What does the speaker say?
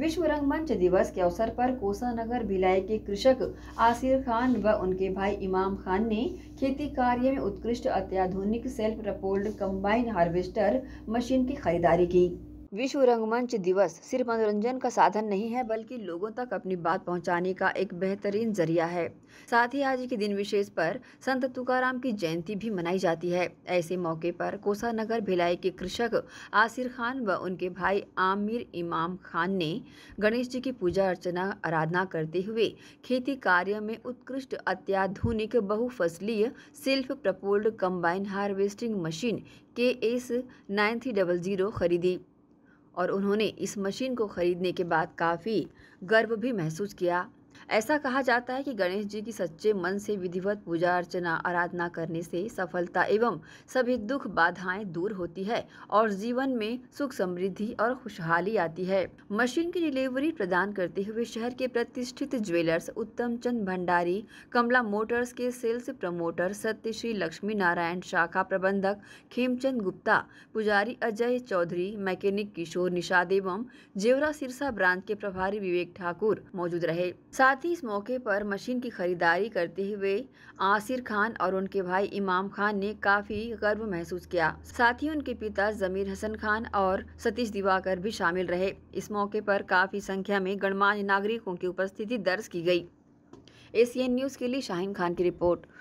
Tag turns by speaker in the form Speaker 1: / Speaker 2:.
Speaker 1: विश्व रंगमंच दिवस के अवसर पर कोसानगर भिलाई के कृषक आसिर खान व उनके भाई इमाम खान ने खेती कार्य में उत्कृष्ट अत्याधुनिक self propelled combine harvester machine की खरीदारी की विश्व रंगमंच दिवस सिर्फ मनोरंजन का साधन नहीं है बल्कि लोगों तक अपनी बात पहुंचाने का एक बेहतरीन जरिया है साथ ही आज के दिन विशेष पर संत तुकाराम की जयंती भी मनाई जाती है ऐसे मौके पर कोसा नगर भिलाई के कृषक आसिर खान व उनके भाई आमिर इमाम खान ने गणेश जी की पूजा अर्चना आराधना करते हुए खेती कार्य में उत्कृष्ट अत्याधुनिक बहुफसलीय self propelled combine harvesting machine के S nine three double zero खरीदी और उन्होंने इस मशीन को खरीदने के बाद काफ़ी गर्व भी महसूस किया ऐसा कहा जाता है कि गणेश जी की सच्चे मन से विधिवत पूजा अर्चना आराधना करने से सफलता एवं सभी दुख बाधाएं दूर होती है और जीवन में सुख समृद्धि और खुशहाली आती है मशीन की डिलीवरी प्रदान करते हुए शहर के प्रतिष्ठित ज्वेलर्स उत्तम चंद भंडारी कमला मोटर्स के सेल्स प्रमोटर सत्य श्री लक्ष्मी नारायण शाखा प्रबंधक खेमचंद गुप्ता पुजारी अजय चौधरी मैकेनिक किशोर निषाद एवं जेवरा सिरसा ब्रांच के प्रभारी विवेक ठाकुर मौजूद रहे साथ ही इस मौके पर मशीन की खरीदारी करते हुए आसिर खान और उनके भाई इमाम खान ने काफ़ी गर्व महसूस किया साथ ही उनके पिता जमीर हसन खान और सतीश दिवाकर भी शामिल रहे इस मौके पर काफ़ी संख्या में गणमान्य नागरिकों की उपस्थिति दर्ज की गई एशियन न्यूज़ के लिए शाहिन खान की रिपोर्ट